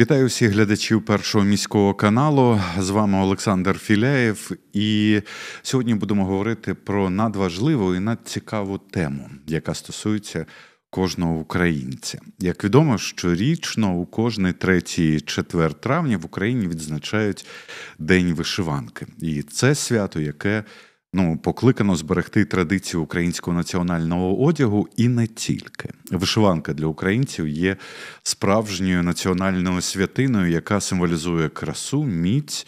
Вітаю всіх глядачів першого міського каналу. З вами Олександр Філяєв, і сьогодні будемо говорити про надважливу і надцікаву тему, яка стосується кожного українця. Як відомо, щорічно у кожний третій четвер травня в Україні відзначають День вишиванки, і це свято, яке ну, покликано зберегти традицію українського національного одягу і не тільки. Вишиванка для українців є справжньою національною святиною, яка символізує красу, міць,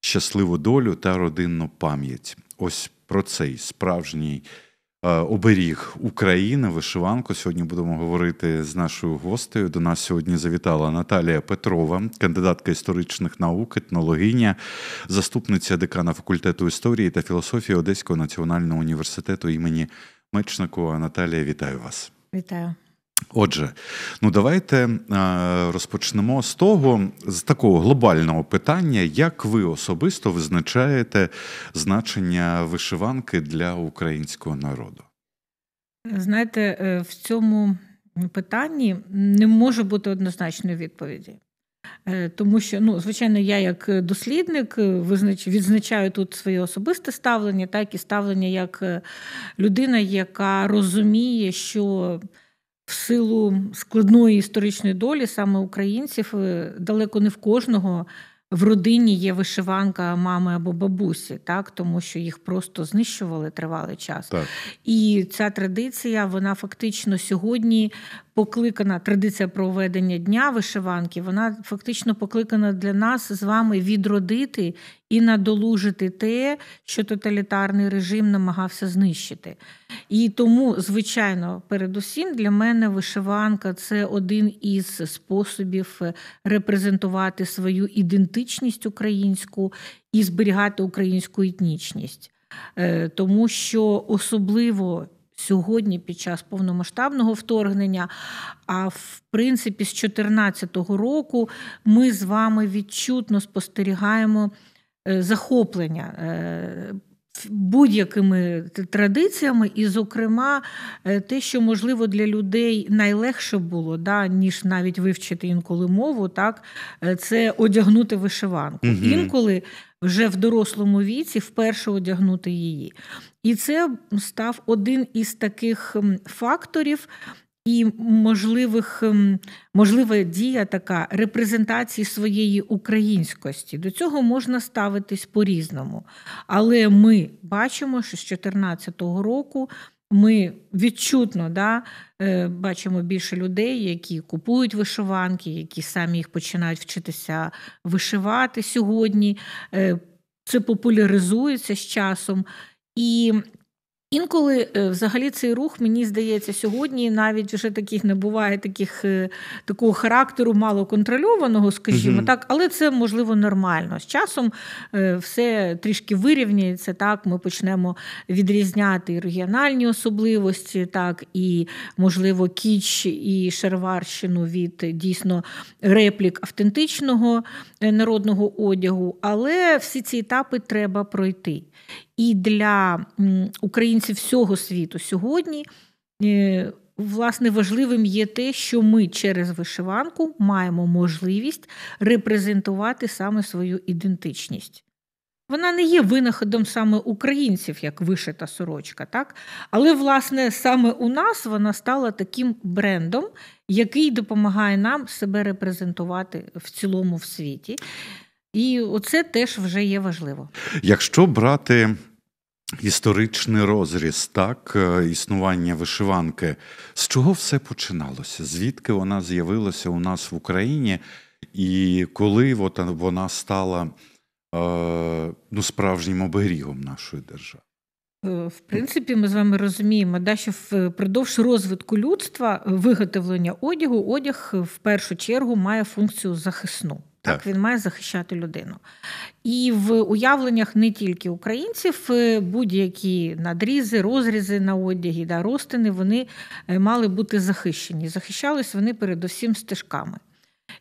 щасливу долю та родинну пам'ять. Ось про цей справжній. Е, оберіг України, вишиванку. Сьогодні будемо говорити з нашою гостею. До нас сьогодні завітала Наталія Петрова, кандидатка історичних наук, етнологиня, заступниця декана факультету історії та філософії Одеського національного університету імені Мечникова. Наталія, вітаю вас! Вітаю. Отже, ну давайте е, розпочнемо з того, з такого глобального питання, як ви особисто визначаєте значення вишиванки для українського народу? Знаєте, е, в цьому питанні не може бути однозначної відповіді. Е, тому що, ну, звичайно, я як дослідник визнач... відзначаю тут своє особисте ставлення, так і ставлення як людина, яка розуміє, що в силу складної історичної долі, саме українців, е, далеко не в кожного. В родині є вишиванка мами або бабусі, так тому що їх просто знищували тривалий час. Так. І ця традиція, вона фактично сьогодні покликана традиція проведення дня вишиванки, вона фактично покликана для нас з вами відродити і надолужити те, що тоталітарний режим намагався знищити. І тому, звичайно, передусім для мене вишиванка це один із способів репрезентувати свою ідентичність українську і зберігати українську етнічність, е, тому що особливо сьогодні під час повномасштабного вторгнення. А в принципі, з 2014 року ми з вами відчутно спостерігаємо е, захоплення е, будь-якими традиціями, і, зокрема, е, те, що можливо для людей найлегше було, да, ніж навіть вивчити інколи мову, так е, це одягнути вишиванку. Угу. Інколи вже в дорослому віці вперше одягнути її. І це став один із таких факторів, і можливих ем, можлива дія така репрезентації своєї українськості. До цього можна ставитись по-різному. Але ми бачимо, що з 2014 року. Ми відчутно да, е, бачимо більше людей, які купують вишиванки, які самі їх починають вчитися вишивати сьогодні. Е, це популяризується з часом. І Інколи, е, взагалі, цей рух, мені здається, сьогодні навіть вже таких не буває таких е, такого характеру малоконтрольованого, скажімо mm так, але це можливо нормально. З часом е, все трішки вирівняється. Так, ми почнемо відрізняти регіональні особливості, так і можливо кіч і шерварщину від дійсно реплік автентичного народного одягу. Але всі ці етапи треба пройти і для українців всього світу сьогодні. Е, власне, важливим є те, що ми через вишиванку маємо можливість репрезентувати саме свою ідентичність. Вона не є винаходом саме українців, як вишита сорочка, так? але, власне, саме у нас вона стала таким брендом, який допомагає нам себе репрезентувати в цілому в світі. І оце теж вже є важливо. Якщо брати історичний розріз, так е, існування вишиванки, з чого все починалося? Звідки вона з'явилася у нас в Україні? І коли от вона стала е, ну, справжнім оберігом нашої держави? Е, в принципі, ми з вами розуміємо, да, що впродовж розвитку людства виготовлення одягу, одяг в першу чергу має функцію захисну. Так, він має захищати людину. І в уявленнях не тільки українців, е, будь-які надрізи, розрізи на одягі, да, розтини вони е, мали бути захищені. Захищались вони передусім стежками.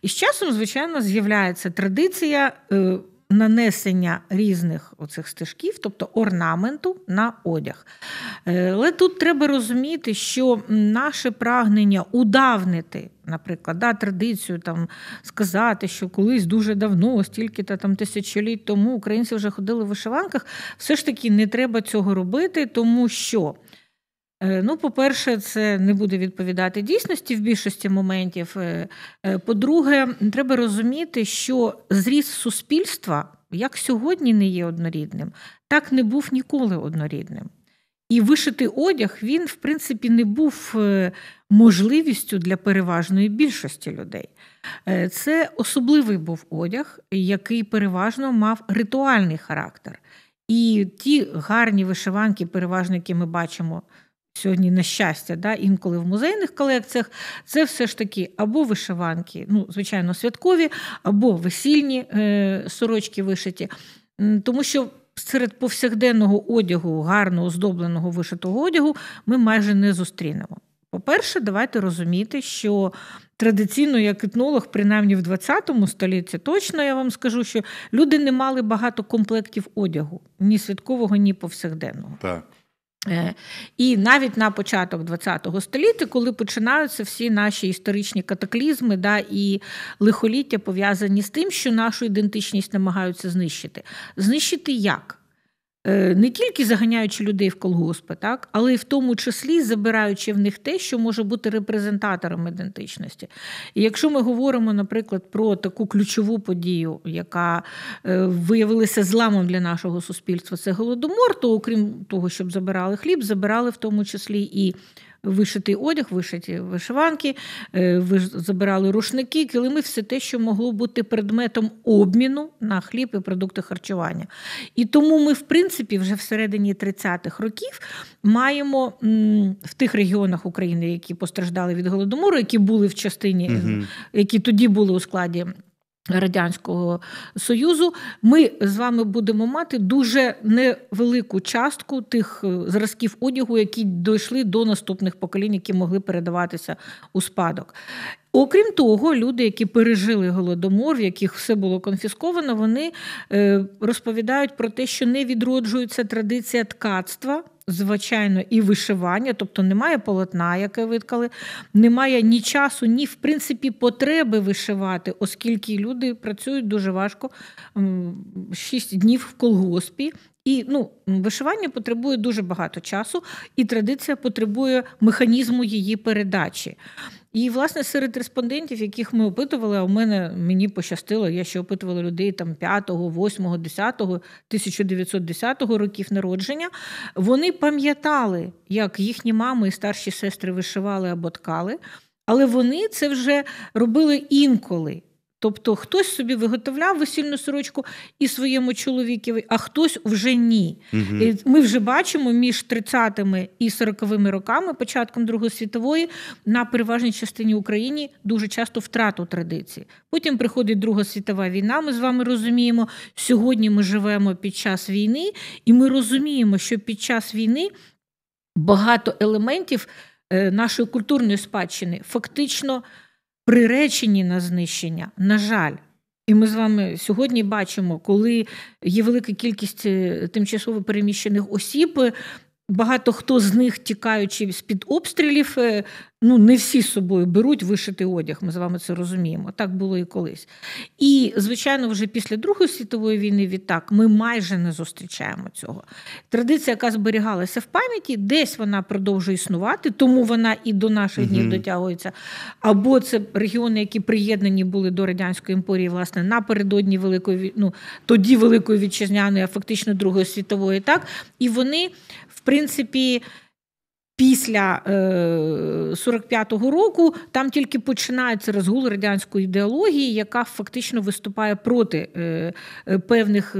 І з часом, звичайно, з'являється традиція е, нанесення різних оцих стежків, тобто орнаменту на одяг. Е, але тут треба розуміти, що наше прагнення удавнити. Наприклад, да, традицію там сказати, що колись дуже давно, стільки-то там тисячоліть тому українці вже ходили в вишиванках. Все ж таки не треба цього робити, тому що Е, ну, по-перше, це не буде відповідати дійсності в більшості моментів. Е, е, по-друге, треба розуміти, що зріс суспільства як сьогодні не є однорідним, так не був ніколи однорідним. І вишити одяг він, в принципі, не був можливістю для переважної більшості людей. Це особливий був одяг, який переважно мав ритуальний характер. І ті гарні вишиванки, переважно які ми бачимо Сьогодні, на щастя, да, інколи в музейних колекціях це все ж таки або вишиванки, ну, звичайно, святкові, або весільні е, сорочки вишиті. Тому що серед повсякденного одягу, гарно оздобленого вишитого одягу, ми майже не зустрінемо. По-перше, давайте розуміти, що традиційно, як етнолог, принаймні в 20 столітті, точно я вам скажу, що люди не мали багато комплектів одягу, ні святкового, ні повсякденного. Так. Е, і навіть на початок ХХ століття, коли починаються всі наші історичні катаклізми да, і лихоліття пов'язані з тим, що нашу ідентичність намагаються знищити. Знищити як? Е, не тільки заганяючи людей в колгоспи, так, але й в тому числі забираючи в них те, що може бути репрезентатором ідентичності. І якщо ми говоримо, наприклад, про таку ключову подію, яка е, виявилася зламом для нашого суспільства, це голодомор, то окрім того, щоб забирали хліб, забирали в тому числі і вишитий одяг, вишиті вишиванки, е, ви забирали рушники, килими, все те, що могло бути предметом обміну на хліб і продукти харчування. І тому ми, в принципі, вже всередині 30-х років маємо в тих регіонах України, які постраждали від голодомору, які були в частині, які тоді були у складі. Радянського Союзу, ми з вами будемо мати дуже невелику частку тих е, зразків одягу, які дійшли до наступних поколінь, які могли передаватися у спадок. Окрім того, люди, які пережили голодомор, в яких все було конфісковано, вони е, розповідають про те, що не відроджується традиція ткацтва звичайно, і вишивання, тобто немає полотна, яке виткали, немає ні часу, ні в принципі потреби вишивати, оскільки люди працюють дуже важко 6 днів в колгоспі. І ну, вишивання потребує дуже багато часу, і традиція потребує механізму її передачі. І власне серед респондентів, яких ми опитували, а у мене мені пощастило, я ще опитувала людей там 5, 8, 10, 1910 років народження. Вони пам'ятали, як їхні мами і старші сестри вишивали або ткали, але вони це вже робили інколи. Тобто хтось собі виготовляв весільну сорочку і своєму чоловікові, а хтось вже ні. Угу. Ми вже бачимо між 30-ми і 40-ми роками, початком Другої світової, на переважній частині України дуже часто втрату традиції. Потім приходить Друга світова війна. Ми з вами розуміємо, сьогодні ми живемо під час війни, і ми розуміємо, що під час війни багато елементів е, нашої культурної спадщини фактично приречені на знищення, на жаль. І ми з вами сьогодні бачимо, коли є велика кількість е, тимчасово переміщених осіб. Багато хто з них, тікаючи з під обстрілів, е, ну не всі з собою беруть вишити одяг. Ми з вами це розуміємо. Так було і колись. І звичайно, вже після Другої світової війни відтак ми майже не зустрічаємо цього. Традиція, яка зберігалася в пам'яті, десь вона продовжує існувати, тому вона і до наших днів угу. дотягується. Або це регіони, які приєднані були до радянської імперії, власне, напередодні великої ну, тоді великої вітчизняної, а фактично Другої світової, так і вони в принципі після 45-го е, року там тільки починається розгул радянської ідеології, яка фактично виступає проти е, е, певних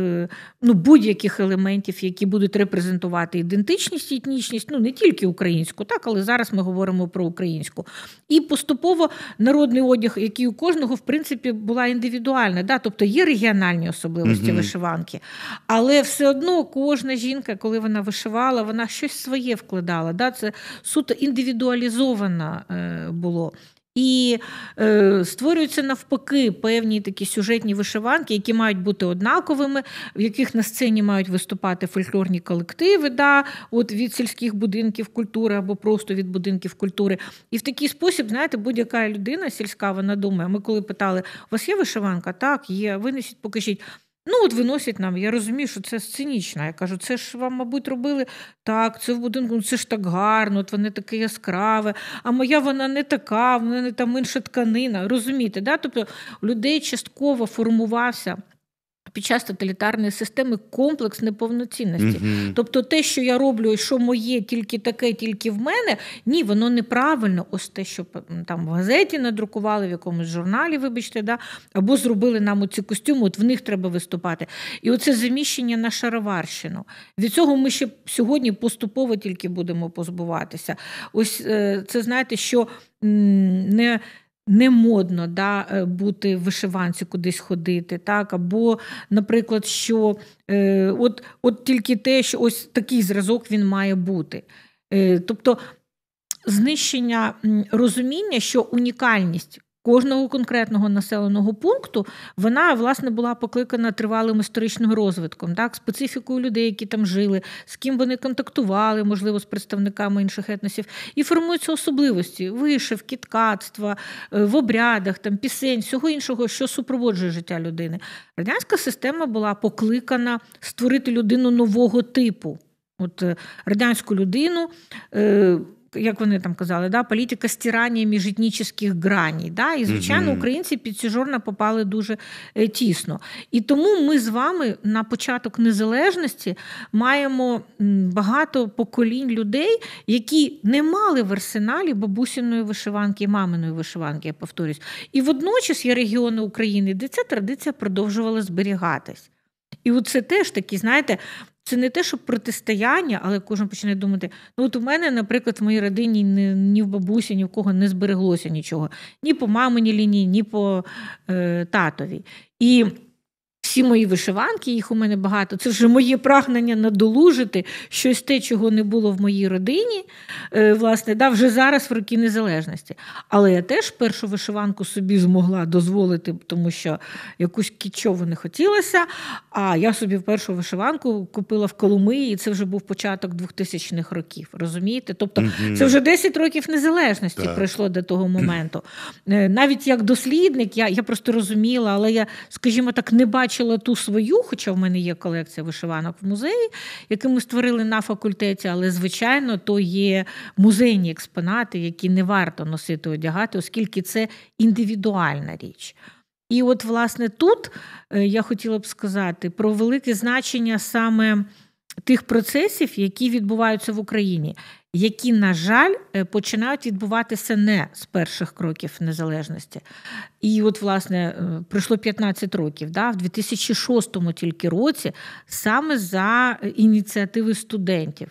ну, будь-яких елементів, які будуть репрезентувати ідентичність і етнічність, ну не тільки українську, так але зараз ми говоримо про українську. І поступово народний одяг, який у кожного в принципі була індивідуальна, да? тобто є регіональні особливості mm-hmm. вишиванки, але все одно кожна жінка, коли вона вишивала, вона щось своє вкладала. Да? Це суто індивідуалізовано е, було. І е, створюються навпаки певні такі сюжетні вишиванки, які мають бути однаковими, в яких на сцені мають виступати фольклорні колективи, да, от від сільських будинків культури або просто від будинків культури. І в такий спосіб, знаєте, будь-яка людина сільська вона думає. Ми коли питали, у вас є вишиванка? Так, є. Винесіть, покажіть. Ну, от виносять нам, я розумію, що це сценічно. Я кажу, це ж вам, мабуть, робили так, це в будинку, ну це ж так гарно, от вони таке яскраве, а моя вона не така, в мене там інша тканина. Розумієте, да? тобто людей частково формувався під час тоталітарної системи комплекс неповноцінності. Угу. Тобто, те, що я роблю, що моє тільки таке, тільки в мене, ні, воно неправильно. Ось те, що там в газеті надрукували, в якомусь журналі, вибачте, да, або зробили нам оці костюми, от в них треба виступати. І оце заміщення на шароварщину. Від цього ми ще сьогодні поступово тільки будемо позбуватися. Ось е, це знаєте, що не не модно да, е, бути вишиванці кудись ходити. так, Або, наприклад, що е, от от тільки те, що ось такий зразок він має бути. Е, тобто знищення розуміння, що унікальність кожного конкретного населеного пункту, вона власне була покликана тривалим історичним розвитком, так, специфікою людей, які там жили, з ким вони контактували, можливо, з представниками інших етносів, і формуються особливості вишивки, ткацтва е, в обрядах, там пісень, всього іншого, що супроводжує життя людини. Радянська система була покликана створити людину нового типу, от е, радянську людину. Е, як вони там казали, да, політика стирання міжетнічних граній. Да, І, звичайно, українці під Сіжорна попали дуже е, тісно. І тому ми з вами на початок незалежності маємо багато поколінь людей, які не мали в арсеналі бабусіної вишиванки і маминої вишиванки, я повторюсь. І водночас є регіони України, де ця традиція продовжувала зберігатись. І це теж такі, знаєте, це не те, що протистояння, але кожен починає думати: ну от у мене, наприклад, в моїй родині ні, ні в бабусі, ні в кого не збереглося нічого, ні по мамині лінії, ні по е, татові. І всі мої вишиванки, їх у мене багато. Це вже моє прагнення надолужити щось те, чого не було в моїй родині, е, власне, да, вже зараз в роки незалежності. Але я теж першу вишиванку собі змогла дозволити, тому що якусь кічову не хотілося. А я собі першу вишиванку купила в Коломиї, і це вже був початок 2000-х років. Розумієте? Тобто mm-hmm. це вже 10 років незалежності так. пройшло до того моменту. Е, навіть як дослідник, я, я просто розуміла, але я, скажімо так, не бачила залишила ту свою, хоча в мене є колекція вишиванок в музеї, яку ми створили на факультеті, але, звичайно, то є музейні експонати, які не варто носити одягати, оскільки це індивідуальна річ. І от, власне, тут е, я хотіла б сказати про велике значення саме тих процесів, які відбуваються в Україні, які, на жаль, е, починають відбуватися не з перших кроків незалежності. І от, власне, е, пройшло 15 років, да, в 2006 тільки році, саме за е, ініціативи студентів.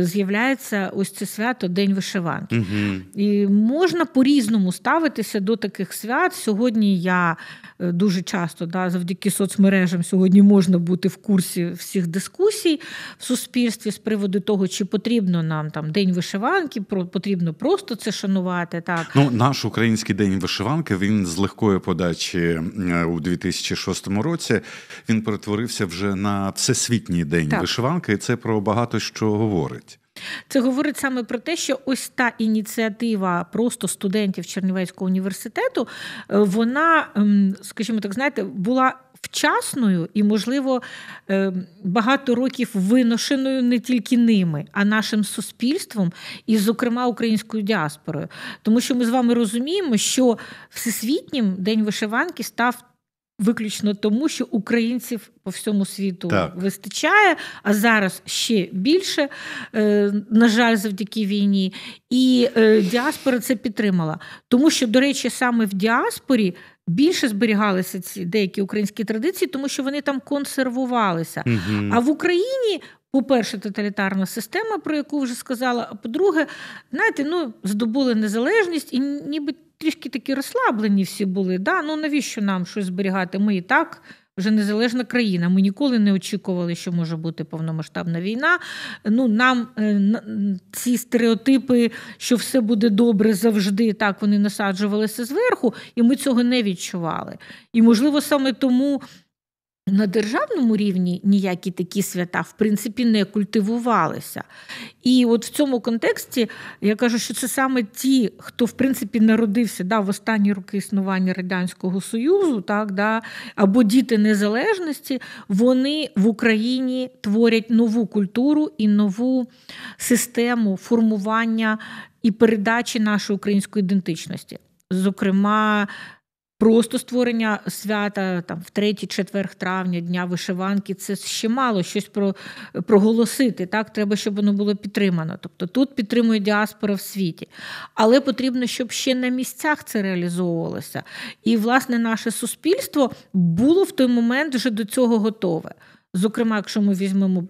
З'являється ось це свято День вишиванки, угу. і можна по-різному ставитися до таких свят. Сьогодні я Е, дуже часто. Да, Завдяки соцмережам сьогодні можна бути в курсі всіх дискусій в суспільстві з приводу того, чи потрібно нам там день вишиванки, потрібно просто це шанувати. Так ну наш український день вишиванки він з легкої подачі е, у 2006 році він перетворився вже на всесвітній день так. вишиванки, і це про багато що говорить. Це говорить саме про те, що ось та ініціатива просто студентів Чернівецького університету, е, вона, ем, скажімо так, знаєте, була. Вчасною і, можливо, е, багато років виношеною не тільки ними, а нашим суспільством, і, зокрема, українською діаспорою. Тому що ми з вами розуміємо, що всесвітнім день вишиванки став виключно тому, що українців по всьому світу так. вистачає, а зараз ще більше, е, на жаль, завдяки війні. І е, діаспора це підтримала. Тому що, до речі, саме в діаспорі. Більше зберігалися ці деякі українські традиції, тому що вони там консервувалися. mm А в Україні по-перше, тоталітарна система, про яку вже сказала. А по-друге, знаєте, ну здобули незалежність і ніби трішки такі розслаблені всі були. Да? Ну навіщо нам щось зберігати? Ми і так. Вже незалежна країна. Ми ніколи не очікували, що може бути повномасштабна війна. Ну нам е, ці стереотипи, що все буде добре завжди, так вони насаджувалися зверху, і ми цього не відчували. І можливо саме тому на державному рівні ніякі такі свята в принципі не культивувалися. І от в цьому контексті я кажу, що це саме ті, хто в принципі народився да, в останні роки існування Радянського Союзу, так, да, або діти незалежності, вони в Україні творять нову культуру і нову систему формування і передачі нашої української ідентичності. Зокрема, Просто створення свята там в 3-4 травня дня вишиванки це ще мало щось про проголосити. Так треба, щоб воно було підтримано. Тобто тут підтримує діаспора в світі, але потрібно, щоб ще на місцях це реалізовувалося. І власне наше суспільство було в той момент вже до цього готове. Зокрема, якщо ми візьмемо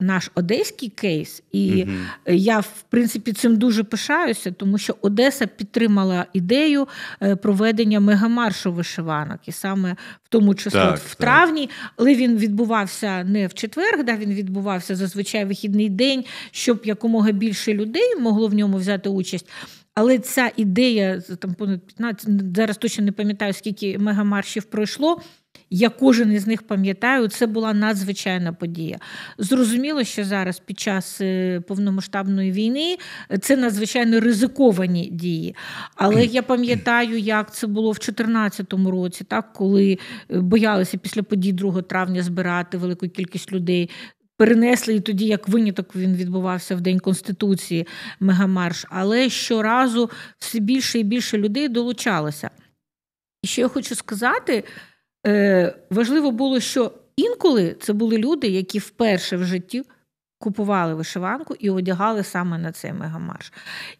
наш одеський кейс, і угу. я в принципі цим дуже пишаюся, тому що Одеса підтримала ідею е, проведення мегамаршу вишиванок, і саме в тому числі так, в травні, але він відбувався не в четверг, да він відбувався зазвичай вихідний день, щоб якомога більше людей могло в ньому взяти участь. Але ця ідея там понад 15, зараз точно не пам'ятаю, скільки мегамаршів пройшло. Я кожен із них пам'ятаю, це була надзвичайна подія. Зрозуміло, що зараз під час е, повномасштабної війни е, це надзвичайно ризиковані дії. Але я пам'ятаю, як це було в 2014 році, так коли е, боялися після подій 2 травня збирати велику кількість людей. Перенесли і тоді, як виняток він відбувався в День Конституції Мегамарш, але щоразу все більше і більше людей долучалося. І що я хочу сказати, Е, Важливо було, що інколи це були люди, які вперше в житті купували вишиванку і одягали саме на цей мегамарш.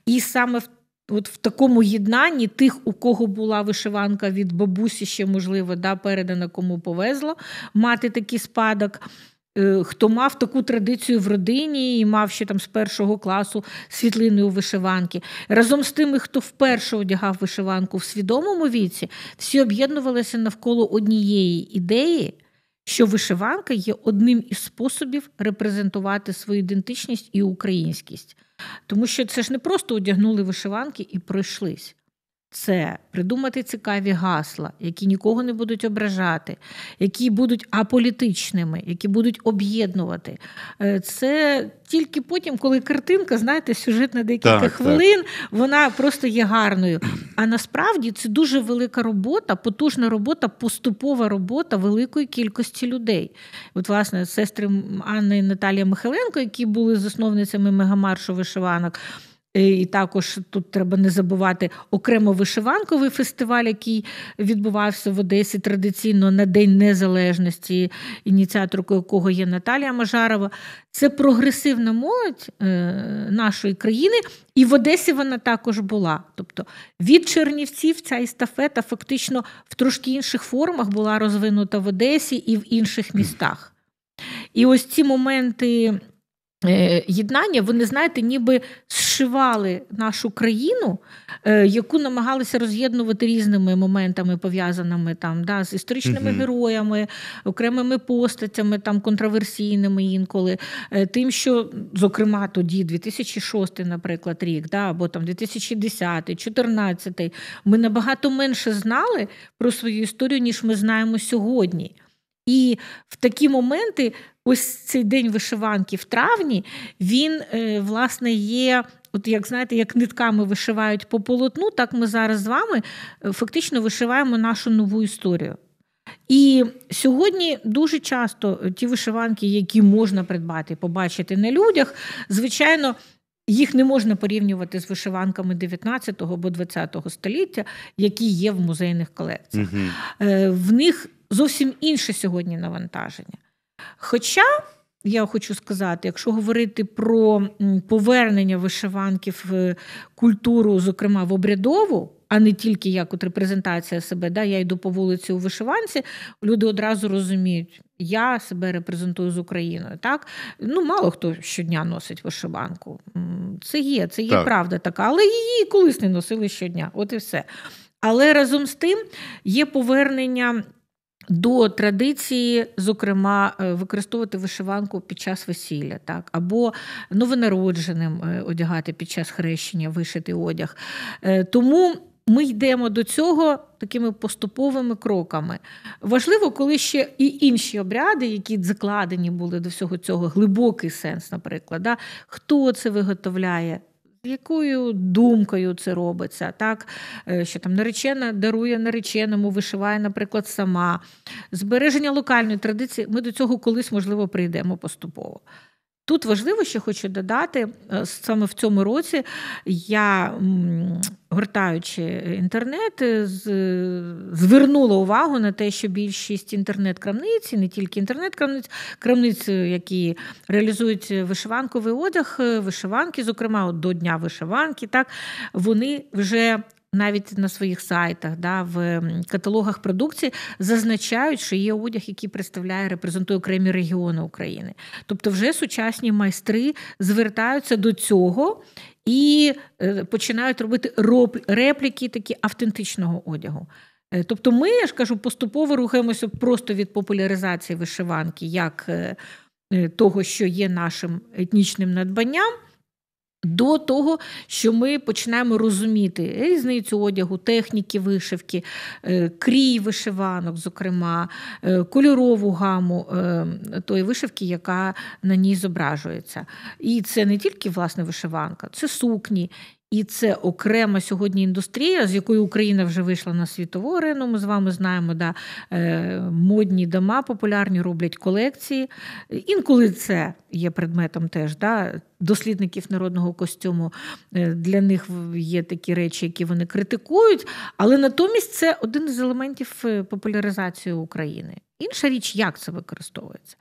І саме в От в такому єднанні тих, у кого була вишиванка від бабусі, ще можливо, да, передана кому повезло мати такий спадок. Е, хто мав таку традицію в родині і мав ще там з першого класу світлини у вишиванки. Разом з тими, хто вперше одягав вишиванку в свідомому віці, всі об'єднувалися навколо однієї ідеї. Що вишиванка є одним із способів репрезентувати свою ідентичність і українськість, тому що це ж не просто одягнули вишиванки і пройшлись це придумати цікаві гасла, які нікого не будуть ображати, які будуть аполітичними, які будуть об'єднувати. Е, це тільки потім, коли картинка, знаєте, сюжет на декілька так, хвилин, так. вона просто є гарною. А насправді це дуже велика робота, потужна робота, поступова робота великої кількості людей. От, власне, сестри Анни і Наталія Михайленко, які були засновницями мегамаршу вишиванок, Е, і також тут треба не забувати окремо вишиванковий фестиваль, який відбувався в Одесі традиційно на День Незалежності, ініціаторкою якого є Наталія Мажарова. Це прогресивна молодь е, нашої країни, і в Одесі вона також була. Тобто від Чернівців ця естафета фактично в трошки інших формах була розвинута в Одесі і в інших містах. І ось ці моменти. Е, єднання, вони, знаєте, ніби зшивали нашу країну, е, яку намагалися роз'єднувати різними моментами, пов'язаними там да, з історичними mm-hmm. героями, окремими постатями, там контроверсійними інколи. Е, тим, що, зокрема, тоді, 2006, наприклад, рік, да, або там 2010, 2014, ми набагато менше знали про свою історію, ніж ми знаємо сьогодні. І в такі моменти, ось цей день вишиванки в травні, він е, власне є. От, як знаєте, як нитками вишивають по полотну, так ми зараз з вами е, фактично вишиваємо нашу нову історію. І сьогодні дуже часто ті вишиванки, які можна придбати, побачити на людях, звичайно, їх не можна порівнювати з вишиванками 19 го або 20 го століття, які є в музейних колекціях. Угу. В них зовсім інше сьогодні навантаження. Хоча. Я хочу сказати, якщо говорити про повернення вишиванків в культуру, зокрема в обрядову, а не тільки як от репрезентація себе, да, я йду по вулиці у вишиванці, люди одразу розуміють, я себе репрезентую з Україною. Так ну мало хто щодня носить вишиванку. Це є, це є так. правда така, але її колись не носили щодня, от і все. Але разом з тим є повернення до традиції, зокрема, е, використовувати вишиванку під час весілля, так або новонародженим е, одягати під час хрещення, вишити одяг. Е, тому ми йдемо до цього такими поступовими кроками. Важливо, коли ще і інші обряди, які закладені були до всього цього, глибокий сенс, наприклад, да? хто це виготовляє, якою думкою це робиться, так е, що там наречена дарує нареченому, вишиває, наприклад, сама збереження локальної традиції. Ми до цього колись можливо прийдемо поступово. Тут важливо, що хочу додати, е, саме в цьому році я, гортаючи інтернет, е, е, звернула увагу на те, що більшість інтернет-крамниць, і не тільки інтернет-крамниць, крамниць, які реалізують вишиванковий одяг, вишиванки, зокрема, до Дня вишиванки, так вони вже навіть на своїх сайтах, да, в каталогах продукції зазначають, що є одяг, який представляє, репрезентує окремі регіони України. Тобто, вже сучасні майстри звертаються до цього. І е, починають робити репліки такі автентичного одягу. Е, тобто, ми я ж кажу, поступово рухаємося просто від популяризації вишиванки як е, того, що є нашим етнічним надбанням. До того, що ми починаємо розуміти різницю одягу, техніки вишивки, е, крій вишиванок, зокрема, е, кольорову гаму е, тої вишивки, яка на ній зображується. І це не тільки власне вишиванка, це сукні, і це окрема сьогодні індустрія, з якої Україна вже вийшла на світову арену. Ми з вами знаємо, да, е, модні дома популярні роблять колекції. Інколи це є предметом теж да, дослідників народного костюму. Е, для них є такі речі, які вони критикують. Але натомість це один з елементів е, популяризації України. Інша річ, як це використовується.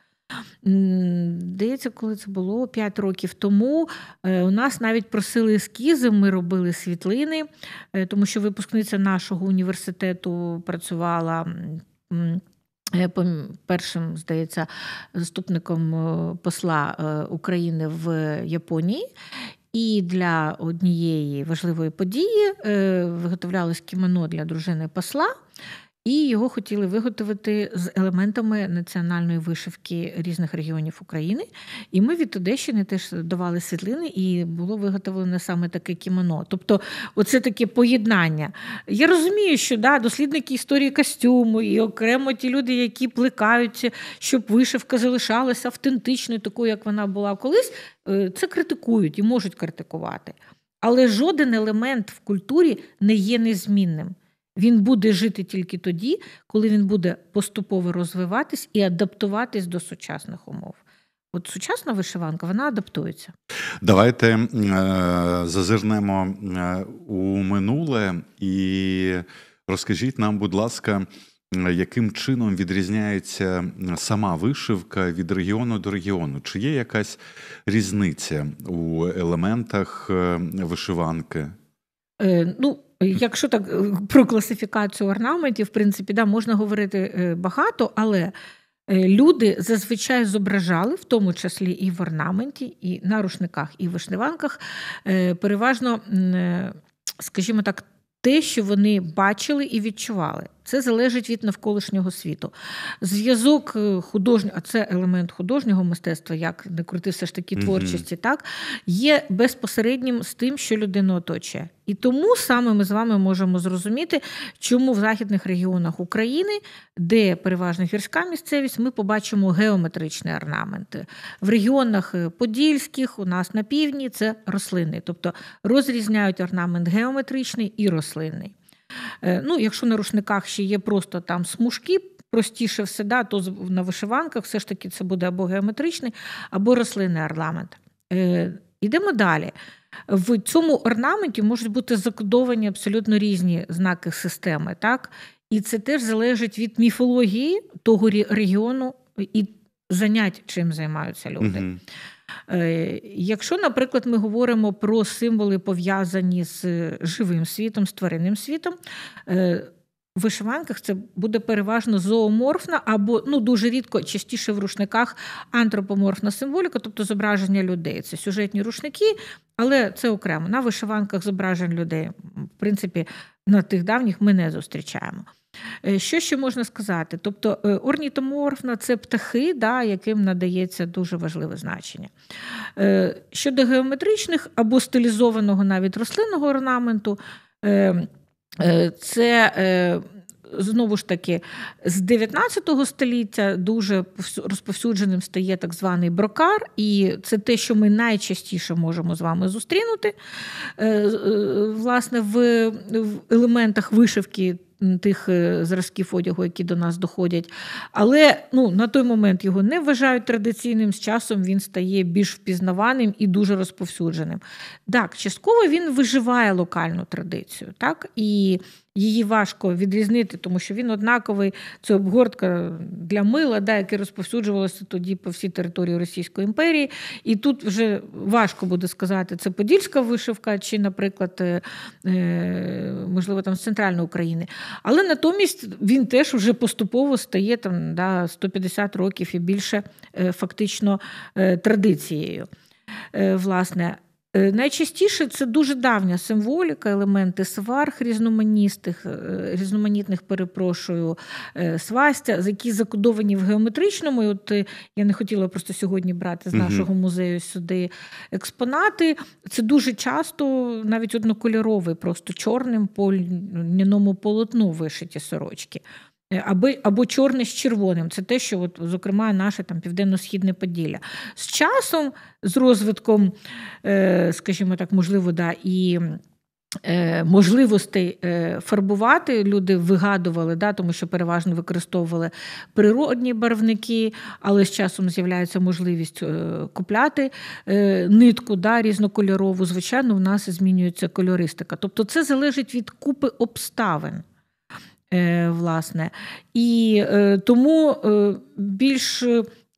Здається, коли це було 5 років тому. Е, у нас навіть просили ескізи, ми робили світлини, е, тому що випускниця нашого університету працювала. Е, першим, здається, заступником посла України в Японії, і для однієї важливої події виготовлялось кімоно для дружини посла і його хотіли виготовити з елементами національної вишивки різних регіонів України. І ми від Одещини теж давали світлини, і було виготовлено саме таке кімоно. Тобто, оце таке поєднання. Я розумію, що да, дослідники історії костюму і окремо ті люди, які плекаються, щоб вишивка залишалася автентичною, такою як вона була колись. Е, це критикують і можуть критикувати. Але жоден елемент в культурі не є незмінним. Він буде жити тільки тоді, коли він буде поступово розвиватись і адаптуватись до сучасних умов. От сучасна вишиванка вона адаптується. Давайте е- зазирнемо е, у минуле і розкажіть нам, будь ласка, яким чином відрізняється сама вишивка від регіону до регіону? Чи є якась різниця у елементах е, вишиванки? Е, ну, Якщо так е, про класифікацію орнаментів, в принципі, да, можна говорити е, багато, але е, люди зазвичай зображали, в тому числі і в орнаменті, і на рушниках, і в вишневанках, переважно, скажімо так, те, що вони бачили і відчували. Це залежить від навколишнього світу. Зв'язок е, художнього, а це елемент художнього мистецтва, як не крути все ж таки творчості, mm-hmm. так є безпосереднім з тим, що людину оточує. І тому саме ми з вами можемо зрозуміти, чому в західних регіонах України, де переважно гірська місцевість, ми побачимо геометричні орнаменти. В регіонах е, Подільських, у нас на півдні, це рослини, тобто розрізняють орнамент геометричний і рослинний. Е, ну, Якщо на рушниках ще є просто там смужки, простіше все, да, то на вишиванках все ж таки це буде або геометричний, або рослинний орнамент. Е, йдемо далі. В цьому орнаменті можуть бути закодовані абсолютно різні знаки системи. так? І це теж залежить від міфології того регіону і занять, чим займаються люди. Угу. Якщо, наприклад, ми говоримо про символи, пов'язані з е, живим світом, з тваринним світом, е, в вишиванках це буде переважно зооморфна або ну дуже рідко, частіше в рушниках антропоморфна символіка, тобто зображення людей. Це сюжетні рушники, але це окремо. На вишиванках зображень людей, в принципі, на тих давніх ми не зустрічаємо. Е, що ще можна сказати? Тобто е, орнітоморфна це птахи, да, яким надається дуже важливе значення. Е, щодо геометричних або стилізованого навіть рослинного орнаменту, це Знову ж таки, з 19 століття дуже розповсюдженим стає так званий брокар, і це те, що ми найчастіше можемо з вами зустрінути. Власне, в елементах вишивки тих е, зразків одягу, які до нас доходять. Але ну, на той момент його не вважають традиційним. З часом він стає більш впізнаваним і дуже розповсюдженим. Так, частково він виживає локальну традицію. так, і її важко відрізнити, тому що він однаковий. Це обгортка для мила, да, яке розповсюджувалося тоді по всій території Російської імперії. І тут вже важко буде сказати, це подільська вишивка, чи, наприклад, е, е, можливо, там з центральної України. Але натомість він теж вже поступово стає там да, 150 років і більше е, фактично традицією. Власне, Е, найчастіше це дуже давня символіка, елементи свар різноманітних, е, різноманітних перепрошую, е, свастя, які закодовані в геометричному. І от Я не хотіла просто сьогодні брати з нашого музею сюди експонати. Це дуже часто навіть однокольоровий, просто чорним по льняному полотну вишиті сорочки. Е, аби або чорне з червоним. Це те, що, от, зокрема, наше там південно-східне Поділля. З часом, з розвитком, е, скажімо так, можливо, да, і. Е, можливостей фарбувати люди вигадували, да, тому що переважно використовували природні барвники, але з часом з'являється можливість купляти нитку да, різнокольорову. Звичайно, в нас змінюється кольористика. Тобто це залежить від купи обставин. Е, власне. І е, тому е, більш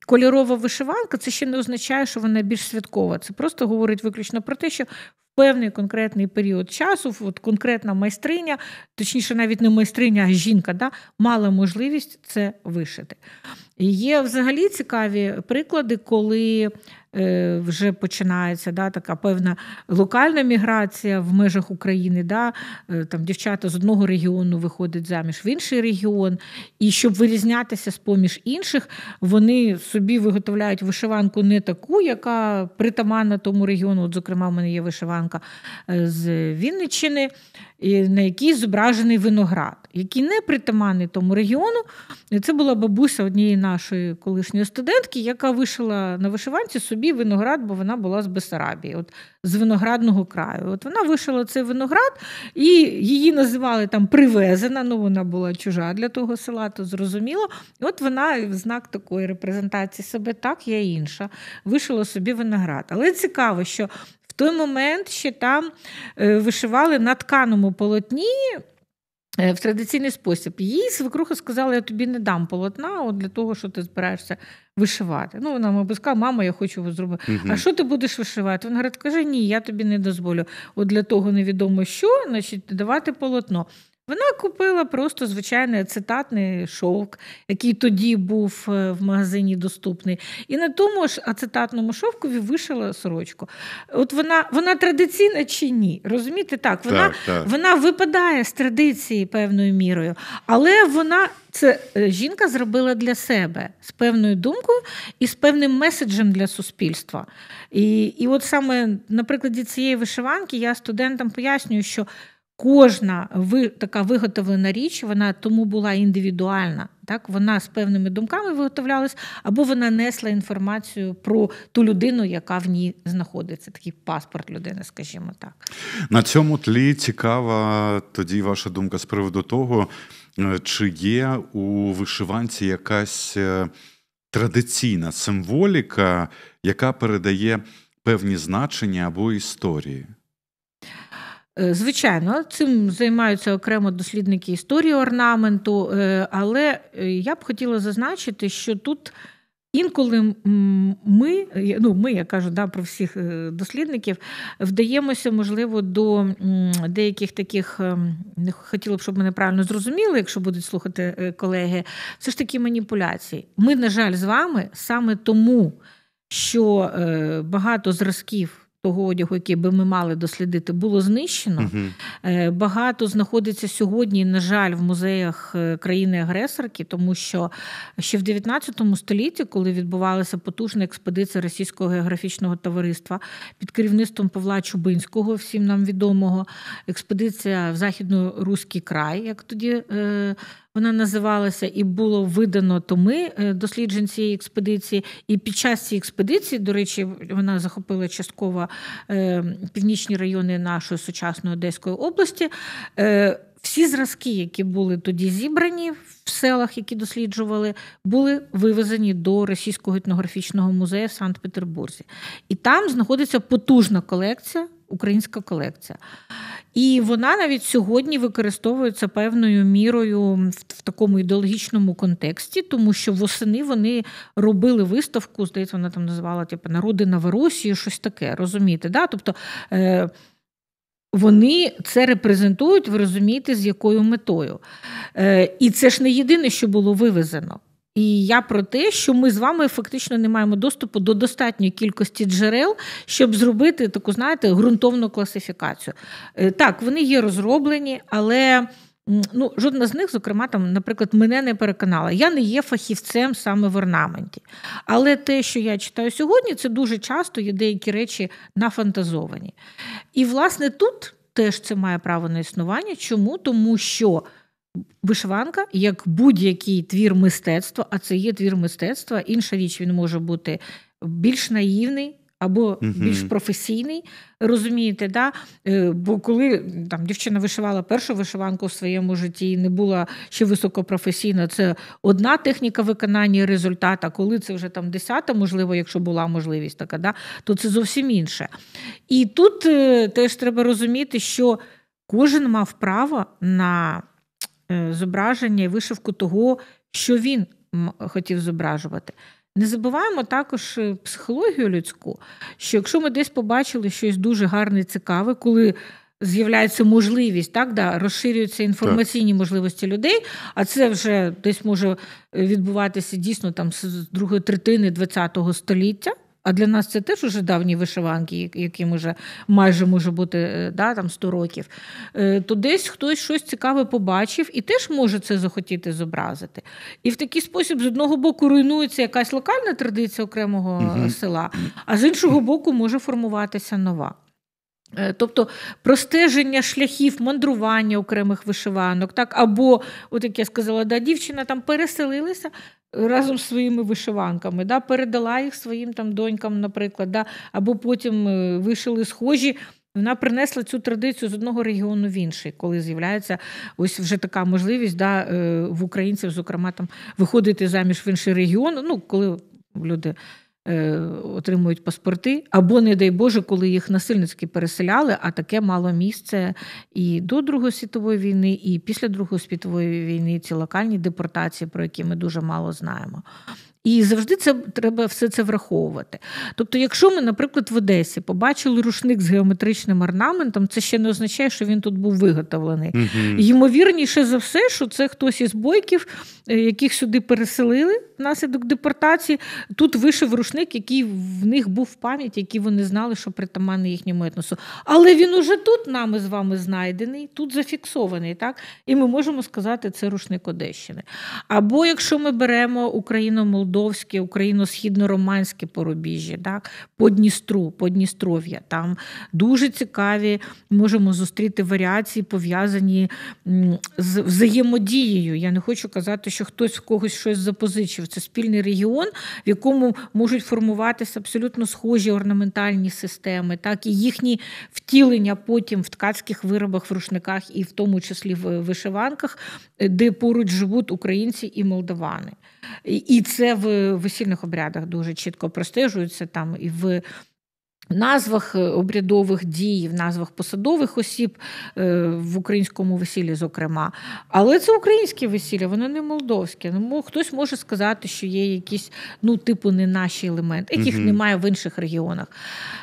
кольорова вишиванка це ще не означає, що вона більш святкова. Це просто говорить виключно про те, що. Певний конкретний період часу, от конкретна майстриня, точніше, навіть не майстриня, а жінка да, мала можливість це вишити. Є взагалі цікаві приклади, коли е, вже починається да, така певна локальна міграція в межах України. Да, е, Там дівчата з одного регіону виходять заміж в інший регіон, і щоб вирізнятися з поміж інших, вони собі виготовляють вишиванку не таку, яка притаманна тому регіону. От, зокрема, в мене є вишиванка е, з Вінниччини, на якій зображений виноград, який не притаманний тому регіону. Це була бабуся однієї на нашої колишньої студентки, яка вишила на вишиванці собі виноград, бо вона була з Бесарабії, от з виноградного краю. От вона вишила цей виноград і її називали там привезена. Ну вона була чужа для того села, то зрозуміло. І От вона в знак такої репрезентації себе, так я інша, вишила собі виноград. Але цікаво, що в той момент ще там е, вишивали на тканому полотні. Е, в традиційний спосіб. Їй свекруха сказала: я тобі не дам полотна от для того, що ти збираєшся вишивати. Ну, вона мабуть сказала, мама, я хочу його зробити. Угу. А що ти будеш вишивати? Вона каже, ні, я тобі не дозволю. От для того невідомо що, значить, давати полотно. Вона купила просто звичайний ацетатний шовк, який тоді був е, в магазині доступний. І на тому ж ацетатному шовкові вишила сорочку. От вона вона традиційна чи ні? Розумієте, так, вона, так, так. вона випадає з традиції певною мірою, але вона. Це е, жінка зробила для себе з певною думкою і з певним меседжем для суспільства. І і от саме на прикладі цієї вишиванки я студентам пояснюю, що Кожна ви така виготовлена річ, вона тому була індивідуальна. Так, вона з певними думками виготовлялась, або вона несла інформацію про ту людину, яка в ній знаходиться. Такий паспорт людини, скажімо так. На цьому тлі цікава тоді ваша думка з приводу того, е, чи є у вишиванці якась е, традиційна символіка, яка передає певні значення або історії. Е, звичайно, цим займаються окремо дослідники історії орнаменту, е, але е, я б хотіла зазначити, що тут інколи ми, ну ми, я кажу, да, про всіх дослідників, вдаємося, можливо, до деяких таких, ем, не хотіла б, щоб мене правильно зрозуміли, якщо будуть слухати колеги, це ж такі маніпуляції. Ми, на жаль, з вами саме тому. Що багато зразків того одягу, який би ми мали дослідити, було знищено. Uh-huh. Багато знаходиться сьогодні, на жаль, в музеях е, країни-агресорки, тому що ще в 19 столітті, коли відбувалася потужна експедиція Російського географічного товариства під керівництвом Павла Чубинського, всім нам відомого, експедиція в західно-руський край, як тоді е- вона називалася і було видано томи е, досліджень цієї експедиції. І під час цієї експедиції, до речі, вона захопила частково е, північні райони нашої сучасної Одеської області. Е, всі зразки, які були тоді зібрані в селах, які досліджували, були вивезені до Російського етнографічного музею в Санкт-Петербурзі. І там знаходиться потужна колекція українська колекція. І вона навіть сьогодні використовується певною мірою в такому ідеологічному контексті, тому що восени вони робили виставку, здається, вона там називала типу, Народина в Росії, щось таке, розумієте? Да? Тобто е, вони це репрезентують, ви розумієте, з якою метою. Е, і це ж не єдине, що було вивезено. І я про те, що ми з вами фактично не маємо доступу до достатньої кількості джерел, щоб зробити таку, знаєте, ґрунтовну класифікацію. Е, так, вони є розроблені, але ну, жодна з них, зокрема, там, наприклад, мене не переконала. Я не є фахівцем саме в орнаменті. Але те, що я читаю сьогодні, це дуже часто є деякі речі нафантазовані. І, власне, тут теж це має право на існування. Чому? Тому що. Вишиванка, як будь-який твір мистецтва, а це є твір мистецтва. Інша річ він може бути більш наївний. Або більш професійний, розумієте, да? Е, бо коли там дівчина вишивала першу вишиванку в своєму житті і не була ще високопрофесійна, це одна техніка виконання результата, коли це вже там десята, можливо, якщо була можливість така, да? то це зовсім інше. І тут е, теж треба розуміти, що кожен мав право на Е, зображення і вишивку того, що він хотів зображувати. Не забуваємо також е, психологію людську, що якщо ми десь побачили щось дуже гарне і цікаве, коли з'являється можливість, так да, розширюються інформаційні так. можливості людей, а це вже десь може е, відбуватися дійсно там з другої третини ХХ століття. А для нас це теж уже давні вишиванки, яким уже майже може бути е, да, там 100 років. Е, то десь хтось щось цікаве побачив і теж може це захотіти зобразити. І в такий спосіб, з одного боку, руйнується якась локальна традиція окремого угу. села, а з іншого боку, може формуватися нова. Е, тобто простеження шляхів мандрування окремих вишиванок, так або, от як я сказала, да, дівчина там переселилася, разом з своїми вишиванками, да, передала їх своїм там донькам, наприклад, да, або потім е, вишили схожі. Вона принесла цю традицію з одного регіону в інший, коли з'являється ось вже така можливість да, е, в українців, зокрема, там виходити заміж в інший регіон. Ну, коли люди Е, отримують паспорти, або, не дай Боже, коли їх насильницьки переселяли, а таке мало місце і до Другої світової війни, і після Другої світової війни ці локальні депортації, про які ми дуже мало знаємо. І завжди це треба все це враховувати. Тобто, якщо ми, наприклад, в Одесі побачили рушник з геометричним орнаментом, це ще не означає, що він тут був виготовлений. mm Ймовірніше за все, що це хтось із бойків, е, яких сюди переселили внаслідок депортації. Тут вишив рушник, який в них був в пам'яті, який вони знали, що притаманний їхньому етносу. Але він уже тут нами з вами знайдений, тут зафіксований, так і ми можемо сказати, це рушник Одещини. Або якщо ми беремо Україну молоду молдовське, україно-східно-романське порубіжжя, так, по Дністру, Подністров'я. Там дуже цікаві можемо зустріти варіації, пов'язані з взаємодією. Я не хочу казати, що хтось в когось щось запозичив. Це спільний регіон, в якому можуть формуватися абсолютно схожі орнаментальні системи, так і їхні втілення потім в ткацьких виробах, в рушниках і в тому числі в вишиванках, де поруч живуть українці і молдавани. І це в весільних обрядах дуже чітко простежуються там і в. В назвах е, обрядових дій, в назвах посадових осіб е, в українському весіллі, зокрема. Але це українське весілля, вони не молдовське. Ну, Хтось може сказати, що є якісь, ну, типу, не наші елементи, яких угу. немає в інших регіонах.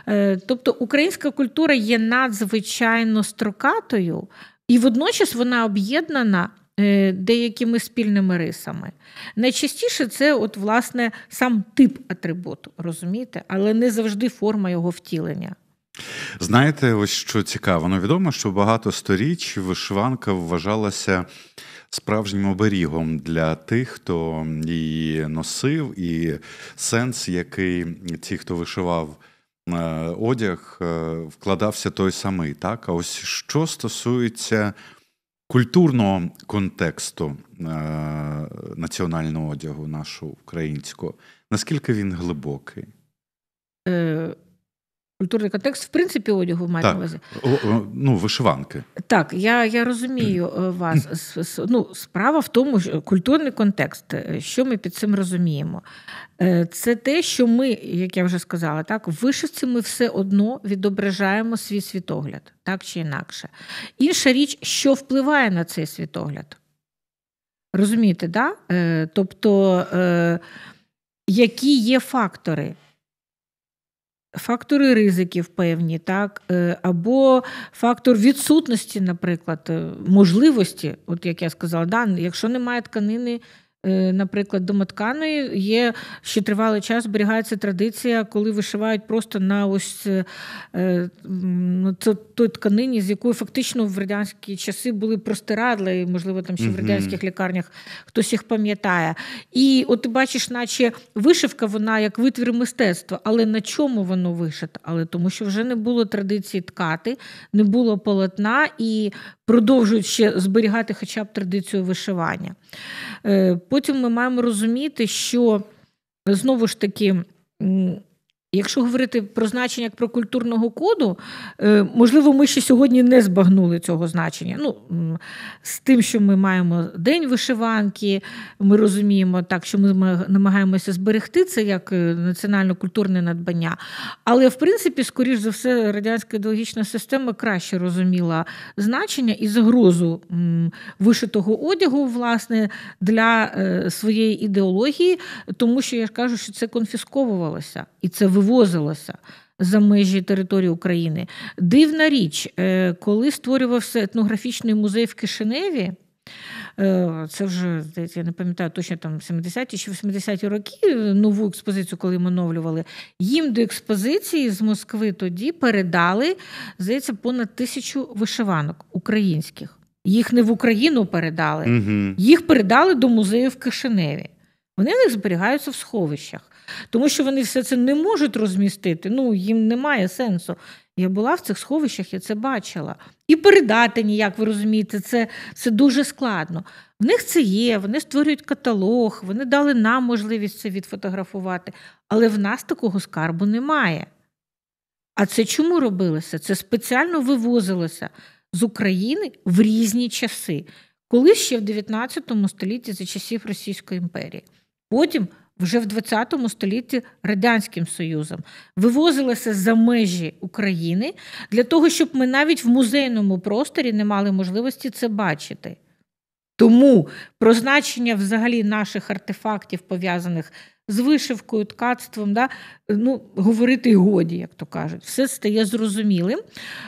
Е, тобто українська культура є надзвичайно строкатою, і водночас вона об'єднана. Е, деякими спільними рисами. Найчастіше це, от, власне, сам тип атрибуту, розумієте, але не завжди форма його втілення. Знаєте, ось що цікаво, ну відомо, що багато сторіч вишиванка вважалася справжнім оберігом для тих, хто її носив, і сенс, який ті, хто вишивав е, одяг, е, вкладався той самий. Так, а ось що стосується культурного контексту е- національного одягу нашого українського, наскільки він глибокий? Е, Культурний контекст, в принципі, одягу маю на увазі. Ну, вишиванки. Так, я я розумію е, вас. Ну, Справа в тому, що культурний контекст, е, що ми під цим розуміємо, е, це те, що ми, як я вже сказала, так, в вишивці ми все одно відображаємо свій світогляд, так чи інакше. Інша річ, що впливає на цей світогляд. Розумієте, да? Тобто, які є фактори? фактори ризиків певні, так, е, або фактор відсутності, наприклад, е, можливості, от як я сказала, да, якщо немає тканини. Е, наприклад, домотканої є ще тривалий час, зберігається традиція, коли вишивають просто на ось е, е, ну, той тканині, з якої фактично в радянські часи були простирадли, можливо, там ще в радянських лікарнях хтось їх пам'ятає. І от ти бачиш, наче вишивка, вона як витвір мистецтва, але на чому воно вишито? Але тому, що вже не було традиції ткати, не було полотна, і продовжують ще зберігати хоча б традицію вишивання. Е, потім ми маємо розуміти, що знову ж таки Якщо говорити про значення як про культурного коду, е, можливо, ми ще сьогодні не збагнули цього значення. Ну, З тим, що ми маємо день вишиванки, ми розуміємо так, що ми намагаємося зберегти це як е, національно-культурне надбання. Але в принципі, скоріш за все, радянська ідеологічна система краще розуміла значення і загрозу вишитого одягу власне, для е, своєї ідеології, тому що я ж кажу, що це конфісковувалося і це виводилося вивозилося. За межі території України дивна річ, е, коли створювався етнографічний музей в Кишиневі, е, це вже я не пам'ятаю точно там 70-ті чи 80-ті роки е, нову експозицію, коли ми оновлювали, їм до експозиції з Москви тоді передали здається понад тисячу вишиванок українських. Їх не в Україну передали, угу. їх передали до музею в Кишиневі. Вони в них зберігаються в сховищах, тому що вони все це не можуть розмістити. Ну їм немає сенсу. Я була в цих сховищах, я це бачила. І передати ніяк, ви розумієте, це це дуже складно. В них це є, вони створюють каталог, вони дали нам можливість це відфотографувати, але в нас такого скарбу немає. А це чому робилося? Це спеціально вивозилося з України в різні часи, коли ще в 19 столітті за часів Російської імперії. Потім, вже в 20 столітті, радянським союзом вивозилися за межі України для того, щоб ми навіть в музейному просторі не мали можливості це бачити. Тому про значення взагалі наших артефактів, пов'язаних з вишивкою, ткацтвом, да, ну, говорити годі, як то кажуть, все стає зрозумілим.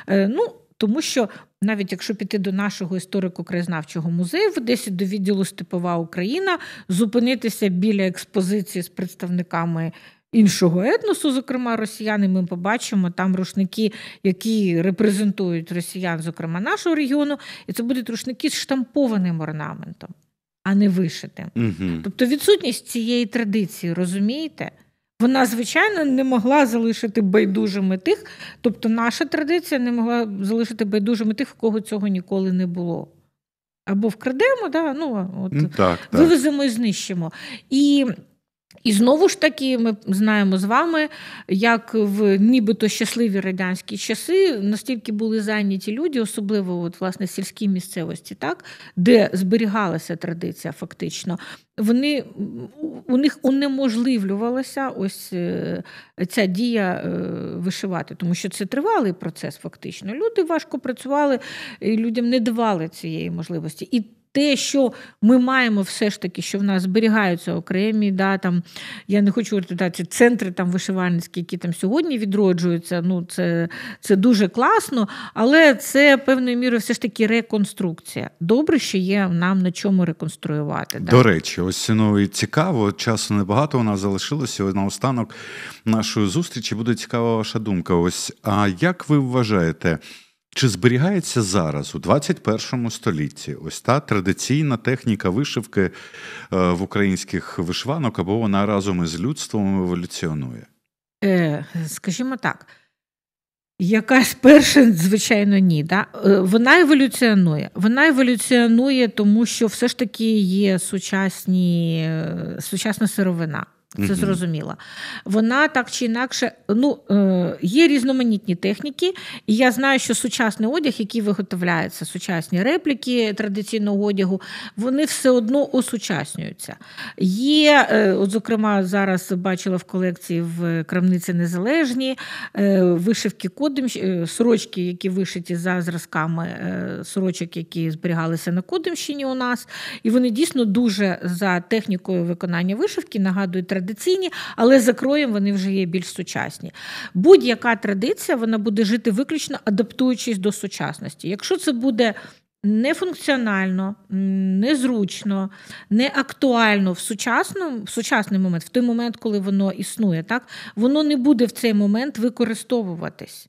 Е, ну, тому що навіть якщо піти до нашого історико-краєзнавчого музею, в десь до відділу Степова Україна, зупинитися біля експозиції з представниками. Іншого етносу, зокрема росіяни, ми побачимо там рушники, які репрезентують росіян, зокрема нашого регіону, і це будуть рушники з штампованим орнаментом, а не вишитим. Угу. Тобто відсутність цієї традиції, розумієте? Вона, звичайно, не могла залишити байдужими тих, тобто наша традиція не могла залишити байдужими тих, в кого цього ніколи не було. Або вкрадемо, да, ну, от, так, вивеземо так. і знищимо. І і знову ж таки, ми знаємо з вами, як в нібито щасливі радянські часи настільки були зайняті люди, особливо от, власне сільській місцевості, так де зберігалася традиція, фактично. Вони у них унеможливлювалася ось е, ця дія е, вишивати, тому що це тривалий процес, фактично. Люди важко працювали, і людям не давали цієї можливості. І те, що ми маємо все ж таки, що в нас зберігаються окремі, да, там, я не хочу говорити, да, ці центри там вишивальницькі, які там сьогодні відроджуються, ну це це дуже класно, але це певною мірою все ж таки реконструкція. Добре, що є нам на чому реконструювати. Да. До речі, ось ну, і цікаво, часу небагато у нас залишилося. на останок нашої зустрічі буде цікава ваша думка. Ось а як ви вважаєте? Чи зберігається зараз у 21 столітті ось та традиційна техніка вишивки е, в українських вишиванок або вона разом із людством еволюціонує? Е, Скажімо так. Якась перша, звичайно, ні. Да? Е, вона еволюціонує. Вона еволюціонує, тому що все ж таки є сучасні, е, сучасна сировина. Це зрозуміло. Вона так чи інакше, ну е, є різноманітні техніки, і я знаю, що сучасний одяг, який виготовляється, сучасні репліки традиційного одягу, вони все одно осучаснюються. Є, е, от зокрема, зараз бачила в колекції в крамниці Незалежні е, вишивки кодим, сорочки, які вишиті за зразками сорочок, які зберігалися на Кодимщині у нас, і вони дійсно дуже за технікою виконання вишивки нагадують традиційні, але за кроєм вони вже є більш сучасні. Будь-яка традиція вона буде жити виключно адаптуючись до сучасності. Якщо це буде нефункціонально, незручно, неактуально в в сучасний момент, в той момент, коли воно існує, так воно не буде в цей момент використовуватись.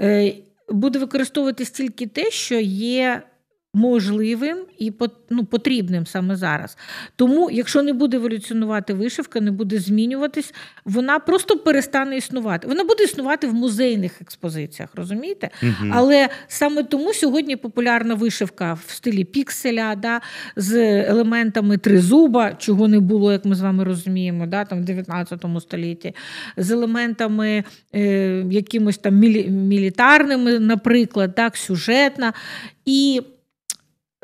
Е, буде використовуватись тільки те, що є можливим і ну, потрібним саме зараз. Тому, якщо не буде еволюціонувати вишивка, не буде змінюватись, вона просто перестане існувати. Вона буде існувати в музейних експозиціях, розумієте? Угу. Але саме тому сьогодні популярна вишивка в стилі пікселя, да, з елементами тризуба, чого не було, як ми з вами розуміємо, да, там в 19 столітті, з елементами е, якимось там мілі, мілітарними, наприклад, так, сюжетна. І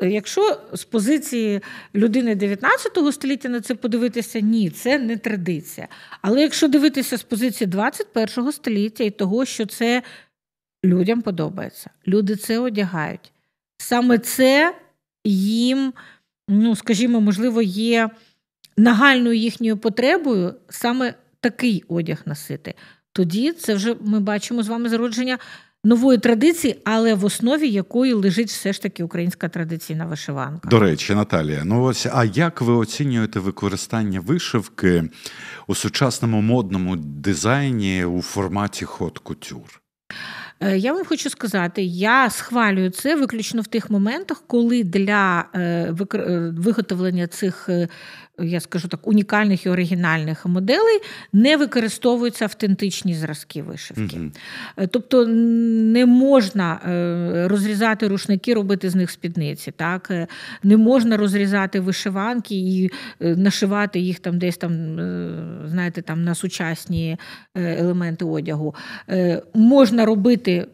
Е, якщо з позиції людини 19 століття на це подивитися, ні, це не традиція. Але якщо дивитися з позиції 21 століття і того, що це людям подобається, люди це одягають. Саме це їм, ну скажімо, можливо, є нагальною їхньою потребою саме такий одяг носити. Тоді це вже ми бачимо з вами зародження нової традиції, але в основі якої лежить все ж таки українська традиційна вишиванка. До речі, Наталія, ну ось а як ви оцінюєте використання вишивки у сучасному модному дизайні у форматі ход кутюр? Е, я вам хочу сказати, я схвалюю це виключно в тих моментах, коли для е, е, виготовлення цих я скажу так, унікальних і оригінальних моделей не використовуються автентичні зразки вишивки. Угу. Тобто не можна е, розрізати рушники, робити з них спідниці. так е, Не можна розрізати вишиванки і нашивати їх там десь там, знаєте, там на сучасні елементи одягу. Можна робити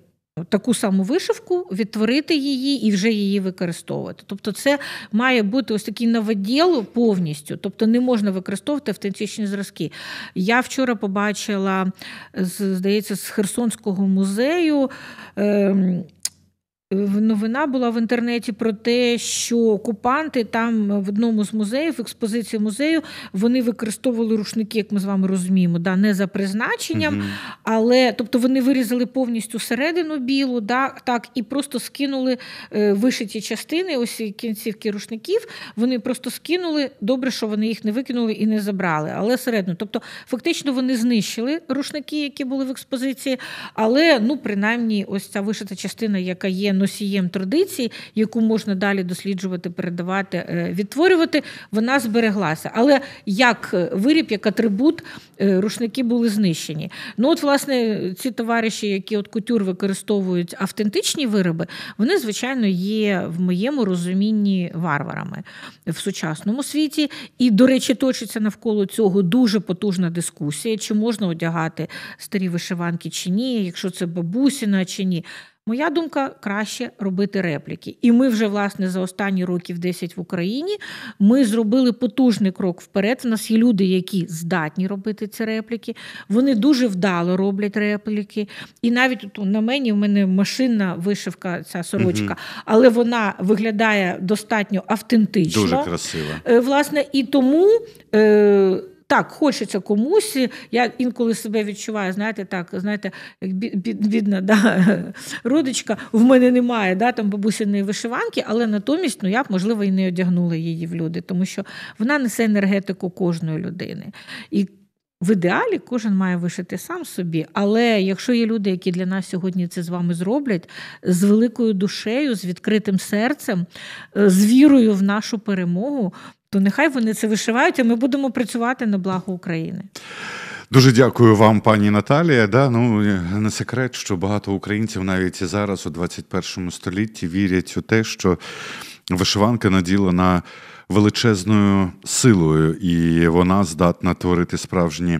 таку саму вишивку, відтворити її і вже її використовувати. Тобто, це має бути ось такий новоділ повністю, тобто не можна використовувати автентичні зразки. Я вчора побачила, здається, з Херсонського музею. Е- Новина була в інтернеті про те, що окупанти там е, в одному з музеїв, експозиції музею, вони використовували рушники, як ми з вами розуміємо, да, не за призначенням, угу. але тобто вони вирізали повністю середину білу, да, так і просто скинули е, вишиті частини, ось кінцівки рушників. Вони просто скинули. Добре, що вони їх не викинули і не забрали. Але середину, тобто, фактично, вони знищили рушники, які були в експозиції, але ну принаймні, ось ця вишита частина, яка є носієм традиції, яку можна далі досліджувати, передавати, е, відтворювати, вона збереглася. Але як е, виріб, як атрибут, е, рушники були знищені. Ну от, власне, ці товариші, які от кутюр використовують автентичні вироби, вони, звичайно, є в моєму розумінні варварами в сучасному світі. І, до речі, точиться навколо цього дуже потужна дискусія, чи можна одягати старі вишиванки чи ні, якщо це бабусіна чи ні. Моя думка краще робити репліки. І ми вже, власне, за останні років 10 в Україні ми зробили потужний крок вперед. У нас є люди, які здатні робити ці репліки. Вони дуже вдало роблять репліки. І навіть от на мені в мене машинна вишивка, ця сорочка, угу. але вона виглядає достатньо автентично. Дуже красиво. Е, власне, і тому. Е- так хочеться комусь. Я інколи себе відчуваю, знаєте, так, знаєте, як бідна да, родичка, в мене немає да, там бабусіної вишиванки, але натомість ну, я б, можливо, і не одягнула її в люди, тому що вона несе енергетику кожної людини. І в ідеалі кожен має вишити сам собі, але якщо є люди, які для нас сьогодні це з вами зроблять, з великою душею, з відкритим серцем, е, з вірою в нашу перемогу, то тобто нехай вони це вишивають, а ми будемо працювати на благо України. Дуже дякую вам, пані Наталія. Да, ну е, не секрет, що багато українців навіть і зараз у 21 столітті вірять у те, що вишиванка наділена величезною силою, і вона здатна творити справжні.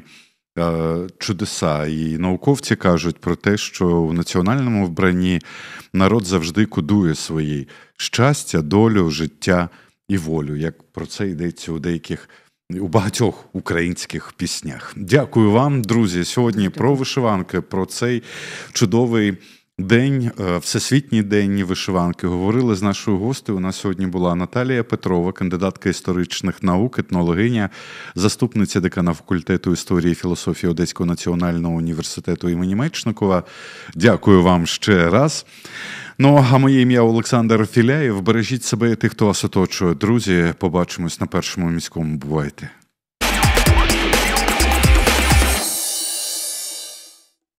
Е, чудеса і науковці кажуть про те, що в національному вбранні народ завжди кодує свої щастя, долю, життя і волю, як про це йдеться у деяких у багатьох українських піснях. Дякую вам, друзі. Сьогодні Дякую. про вишиванки, про цей чудовий. День, е, всесвітній день вишиванки, говорили з нашою гостею. У нас сьогодні була Наталія Петрова, кандидатка історичних наук, етнологиня, заступниця декана факультету історії і філософії Одеського національного університету імені Мечникова. Дякую вам ще раз. Ну а моє ім'я Олександр Філяєв. Бережіть себе і тих, хто вас оточує. Друзі, побачимось на першому міському. Бувайте.